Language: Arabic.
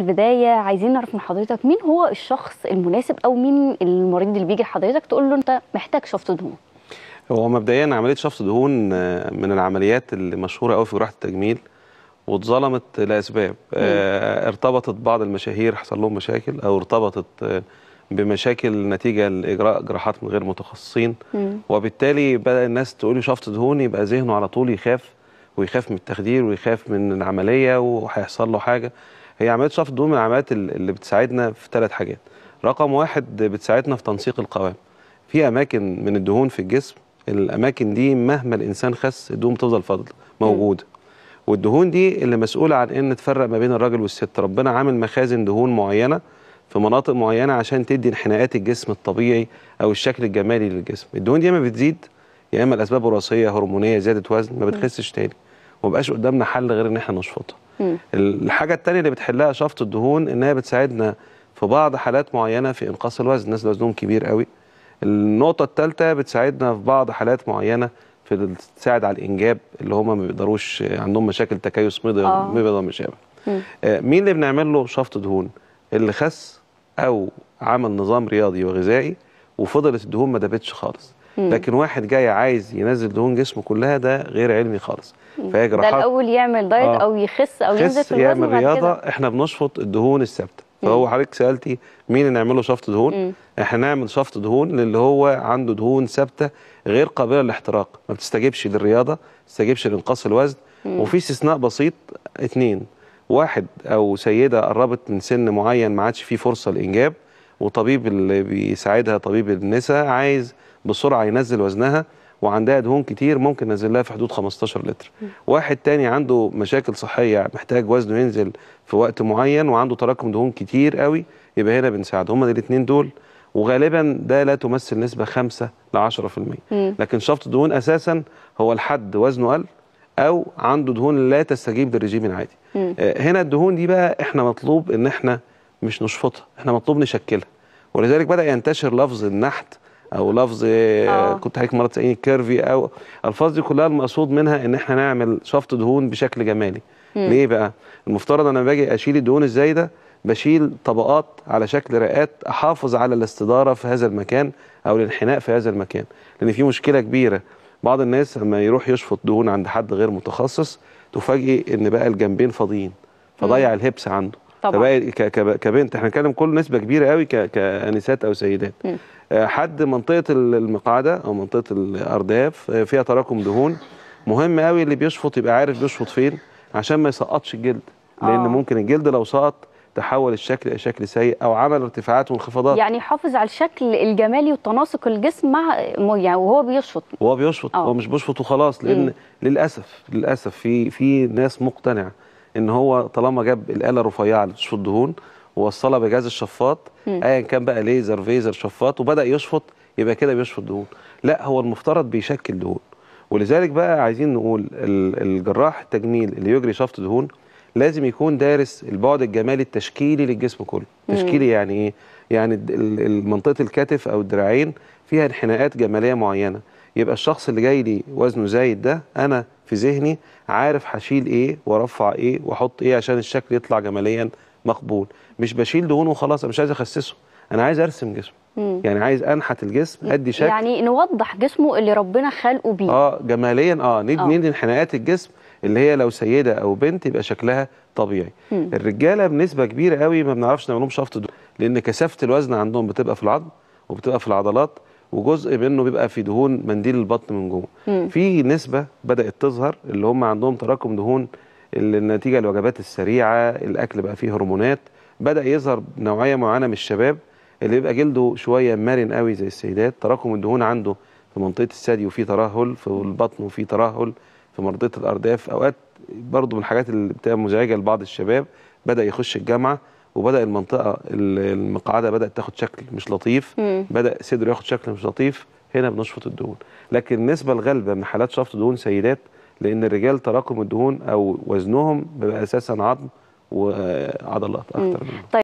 البداية عايزين نعرف من حضرتك مين هو الشخص المناسب أو مين المريض اللي بيجي لحضرتك تقول له أنت محتاج شفط دهون هو مبدئيا عملية شفط دهون آه، من العمليات اللي مشهورة قوي في جراحة التجميل واتظلمت لأسباب آه ارتبطت بعض المشاهير حصل لهم مشاكل أو ارتبطت آه، بمشاكل نتيجة لإجراء جراحات من غير متخصصين مم. وبالتالي بدأ الناس تقول شفط دهون يبقى ذهنه على طول يخاف ويخاف من التخدير ويخاف من العملية وهيحصل له حاجة هي عمليه صف الدهون من العمليات اللي بتساعدنا في ثلاث حاجات رقم واحد بتساعدنا في تنسيق القوام في اماكن من الدهون في الجسم الاماكن دي مهما الانسان خس الدهون بتفضل فضل موجوده والدهون دي اللي مسؤوله عن ان تفرق ما بين الراجل والست ربنا عامل مخازن دهون معينه في مناطق معينه عشان تدي انحناءات الجسم الطبيعي او الشكل الجمالي للجسم الدهون دي ما بتزيد يا اما الاسباب وراثيه هرمونيه زياده وزن ما بتخسش تاني ومبقاش قدامنا حل غير ان احنا نشفطها الحاجه الثانيه اللي بتحلها شفط الدهون ان هي بتساعدنا في بعض حالات معينه في انقاص الوزن الناس اللي وزنهم كبير قوي النقطه الثالثه بتساعدنا في بعض حالات معينه في تساعد على الانجاب اللي هم ما بيقدروش عندهم مشاكل تكيس مبيض آه. مبيض وما شابه آه، مين اللي بنعمل له شفط دهون اللي خس او عمل نظام رياضي وغذائي وفضلت الدهون ما دابتش خالص مم. لكن واحد جاي عايز ينزل دهون جسمه كلها ده غير علمي خالص فهي جراحات ده الاول يعمل دايت آه. او يخس او ينزل في الوزن يعمل رياضه احنا بنشفط الدهون الثابته فهو حضرتك سالتي مين اللي نعمله شفط دهون مم. احنا نعمل شفط دهون للي هو عنده دهون ثابته غير قابله للاحتراق ما بتستجبش للرياضه ما بتستجبش لانقاص الوزن مم. وفي استثناء بسيط اثنين واحد او سيده قربت من سن معين ما عادش فيه فرصه للانجاب وطبيب اللي بيساعدها طبيب النساء عايز بسرعه ينزل وزنها وعندها دهون كتير ممكن ننزل لها في حدود 15 لتر واحد تاني عنده مشاكل صحيه محتاج وزنه ينزل في وقت معين وعنده تراكم دهون كتير قوي يبقى هنا بنساعده هما الاثنين دول وغالبا ده لا تمثل نسبه 5 ل 10% لكن شفط الدهون اساسا هو الحد وزنه قل او عنده دهون لا تستجيب للرجيم العادي آه، هنا الدهون دي بقى احنا مطلوب ان احنا مش نشفطها احنا مطلوب نشكلها ولذلك بدا ينتشر لفظ النحت او لفظ أوه. كنت حضرتك مره تساليني كيرفي او الفاظ دي كلها المقصود منها ان احنا نعمل شفط دهون بشكل جمالي مم. ليه بقى المفترض انا باجي اشيل الدهون الزايده بشيل طبقات على شكل رئات احافظ على الاستداره في هذا المكان او الانحناء في هذا المكان لان في مشكله كبيره بعض الناس لما يروح يشفط دهون عند حد غير متخصص تفاجئ ان بقى الجنبين فاضيين فضيع الهبس عنده طبعا كبنت احنا بنتكلم كل نسبه كبيره قوي كانسات او سيدات آه، حد منطقه المقعده او منطقه الارداف آه، فيها تراكم دهون مهم قوي اللي بيشفط يبقى عارف بيشفط فين عشان ما يسقطش الجلد لان آه. ممكن الجلد لو سقط تحول الشكل الى شكل سيء او عمل ارتفاعات وانخفاضات يعني يحافظ على الشكل الجمالي وتناسق الجسم مع يعني وهو بيشفط وهو بيشفط آه. هو مش بيشفط وخلاص لان م. للاسف للاسف في في ناس مقتنعه ان هو طالما جاب الاله الرفيعه لتشفط الدهون ووصلها بجهاز الشفاط ايا كان بقى ليزر فيزر شفاط وبدا يشفط يبقى كده بيشفط دهون لا هو المفترض بيشكل دهون ولذلك بقى عايزين نقول الجراح التجميل اللي يجري شفط دهون لازم يكون دارس البعد الجمالي التشكيلي للجسم كله تشكيلي يعني ايه يعني منطقه الكتف او الدراعين فيها انحناءات جماليه معينه يبقى الشخص اللي جاي لي وزنه زايد ده انا في ذهني عارف هشيل ايه وارفع ايه واحط ايه عشان الشكل يطلع جماليا مقبول مش بشيل دهون وخلاص انا مش عايز اخسسه انا عايز ارسم جسمه مم. يعني عايز انحت الجسم يعني ادي شكل يعني نوضح جسمه اللي ربنا خلقه بيه اه جماليا آه،, اه ندي انحناءات الجسم اللي هي لو سيده او بنت يبقى شكلها طبيعي مم. الرجاله بنسبه كبيره قوي ما بنعرفش نعمل لهم شفط دهون لان كثافه الوزن عندهم بتبقى في العظم وبتبقى في العضلات وجزء منه بيبقى في دهون منديل البطن من جوه مم. في نسبه بدات تظهر اللي هم عندهم تراكم دهون اللي نتيجه الوجبات السريعه الاكل بقى فيه هرمونات بدا يظهر نوعيه معينه من الشباب اللي بيبقى جلده شويه مرن قوي زي السيدات تراكم الدهون عنده في منطقه الثدي وفي ترهل في البطن وفي ترهل في مرضيه الارداف اوقات برضه من الحاجات اللي بتبقى مزعجه لبعض الشباب بدا يخش الجامعه وبدا المنطقه المقعده بدات تاخد شكل مش لطيف مم. بدا صدره ياخد شكل مش لطيف هنا بنشفط الدهون لكن النسبه الغالبه من حالات شفط دهون سيدات لان الرجال تراكم الدهون او وزنهم بيبقى اساسا عظم وعضلات اكتر منه. طيب.